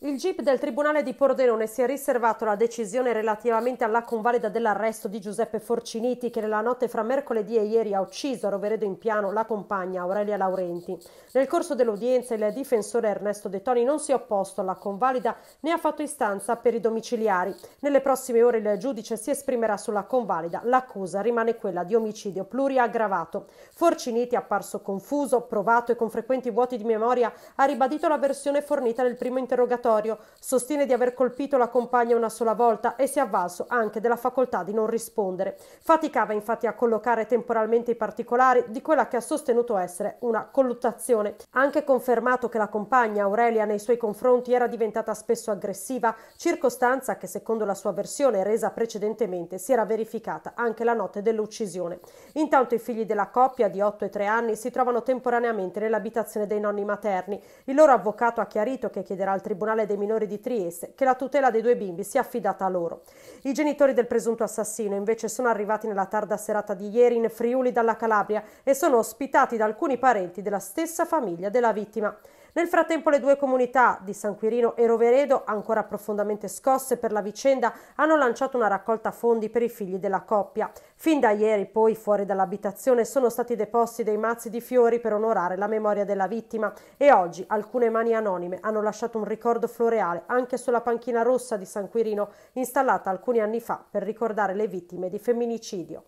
Il GIP del Tribunale di Pordenone si è riservato la decisione relativamente alla convalida dell'arresto di Giuseppe Forciniti che nella notte fra mercoledì e ieri ha ucciso a Roveredo in piano la compagna Aurelia Laurenti. Nel corso dell'udienza il difensore Ernesto De Toni non si è opposto alla convalida né ha fatto istanza per i domiciliari. Nelle prossime ore il giudice si esprimerà sulla convalida. L'accusa rimane quella di omicidio pluriaggravato. Forciniti, apparso confuso, provato e con frequenti vuoti di memoria, ha ribadito la versione fornita nel primo interrogatorio obbligatorio, sostiene di aver colpito la compagna una sola volta e si è avvalso anche della facoltà di non rispondere. Faticava infatti a collocare temporalmente i particolari di quella che ha sostenuto essere una colluttazione. Ha anche confermato che la compagna Aurelia nei suoi confronti era diventata spesso aggressiva, circostanza che secondo la sua versione resa precedentemente si era verificata anche la notte dell'uccisione. Intanto i figli della coppia di 8 e 3 anni si trovano temporaneamente nell'abitazione dei nonni materni. Il loro avvocato ha chiarito che chiederà al tribunale Tribunale dei Minori di Trieste che la tutela dei due bimbi sia affidata a loro. I genitori del presunto assassino invece sono arrivati nella tarda serata di ieri in Friuli dalla Calabria e sono ospitati da alcuni parenti della stessa famiglia della vittima. Nel frattempo le due comunità di San Quirino e Roveredo, ancora profondamente scosse per la vicenda, hanno lanciato una raccolta fondi per i figli della coppia. Fin da ieri poi fuori dall'abitazione sono stati deposti dei mazzi di fiori per onorare la memoria della vittima e oggi alcune mani anonime hanno lasciato un ricordo floreale anche sulla panchina rossa di San Quirino installata alcuni anni fa per ricordare le vittime di femminicidio.